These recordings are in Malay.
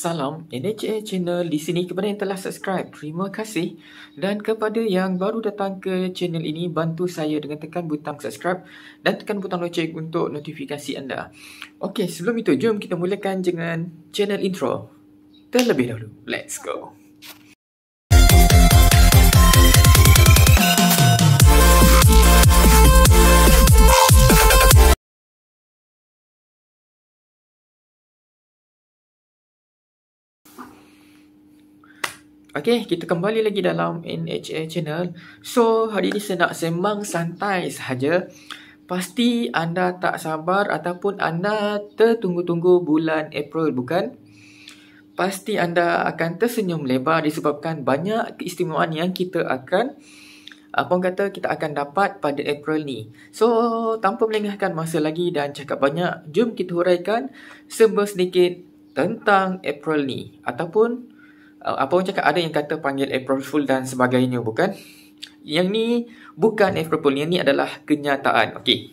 Salam NHA Channel di sini kepada yang telah subscribe. Terima kasih dan kepada yang baru datang ke channel ini bantu saya dengan tekan butang subscribe dan tekan butang loceng untuk notifikasi anda. Okey, sebelum itu jom kita mulakan dengan channel intro. Terlebih dahulu, let's go. Okay. Okay, kita kembali lagi dalam NHA channel. So, hari ini saya nak sembang santai sahaja. Pasti anda tak sabar ataupun anda tertunggu-tunggu bulan April, bukan? Pasti anda akan tersenyum lebar disebabkan banyak keistimewaan yang kita akan apa orang kata kita akan dapat pada April ni. So, tanpa melengahkan masa lagi dan cakap banyak, jom kita huraikan sebesar sedikit tentang April ni ataupun Uh, apa orang cakap ada yang kata panggil April Fool dan sebagainya bukan? Yang ni bukan April Fool, yang ni adalah kenyataan. Okey.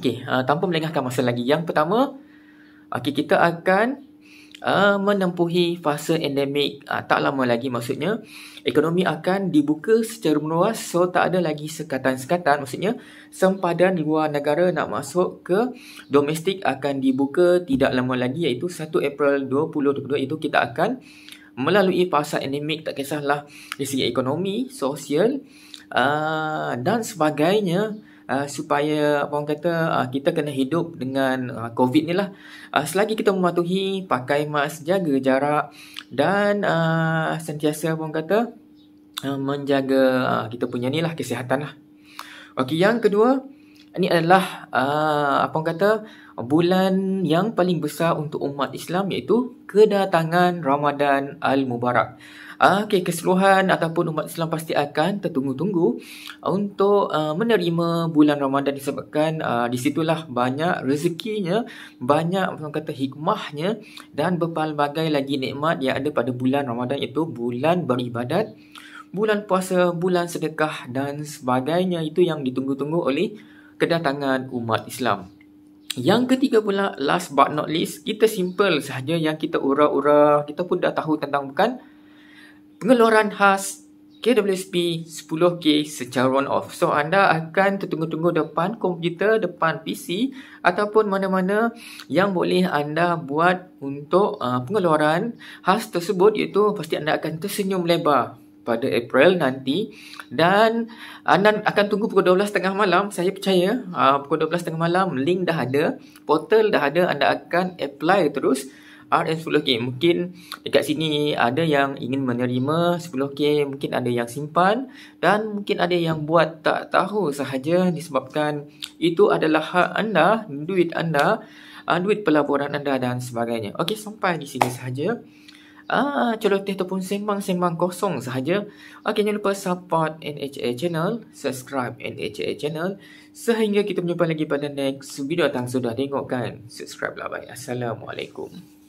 Okey, uh, tanpa melengahkan masa lagi. Yang pertama, okey kita akan uh, menempuhi fasa endemik uh, tak lama lagi maksudnya ekonomi akan dibuka secara meluas so tak ada lagi sekatan-sekatan maksudnya sempadan luar negara nak masuk ke domestik akan dibuka tidak lama lagi iaitu 1 April 2022 itu kita akan melalui fasa endemik tak kisahlah di segi ekonomi, sosial uh, dan sebagainya uh, supaya apa orang kata uh, kita kena hidup dengan uh, COVID ni lah uh, selagi kita mematuhi, pakai mask, jaga jarak dan uh, sentiasa apa orang kata uh, menjaga uh, kita punya ni lah kesihatan lah Okey, yang kedua, ini adalah uh, apa kata bulan yang paling besar untuk umat Islam iaitu kedatangan Ramadan Al-Mubarak. Uh, ah, okay, keseluruhan ataupun umat Islam pasti akan tertunggu-tunggu uh, untuk uh, menerima bulan Ramadan disebabkan uh, di situlah banyak rezekinya, banyak apa kata hikmahnya dan berbagai lagi nikmat yang ada pada bulan Ramadan iaitu bulan beribadat, bulan puasa, bulan sedekah dan sebagainya itu yang ditunggu-tunggu oleh kedatangan umat Islam. Yang ketiga pula, last but not least, kita simple sahaja yang kita ura-ura, kita pun dah tahu tentang bukan pengeluaran khas KWSP 10K secara on off. So anda akan tertunggu-tunggu depan komputer, depan PC ataupun mana-mana yang boleh anda buat untuk uh, pengeluaran khas tersebut iaitu pasti anda akan tersenyum lebar pada April nanti dan ah, anda akan tunggu pukul tengah malam saya percaya uh, pukul tengah malam link dah ada portal dah ada anda akan apply terus RM10K ah, mungkin dekat sini ada yang ingin menerima 10K mungkin ada yang simpan dan mungkin ada yang buat tak tahu sahaja disebabkan itu adalah hak anda duit anda uh, duit pelaburan anda dan sebagainya okey sampai di sini sahaja ah, celoteh ataupun sembang-sembang kosong sahaja. Okey, jangan lupa support NHA channel, subscribe NHA channel. Sehingga kita berjumpa lagi pada next video datang sudah tengok kan. Subscribe lah baik. Assalamualaikum.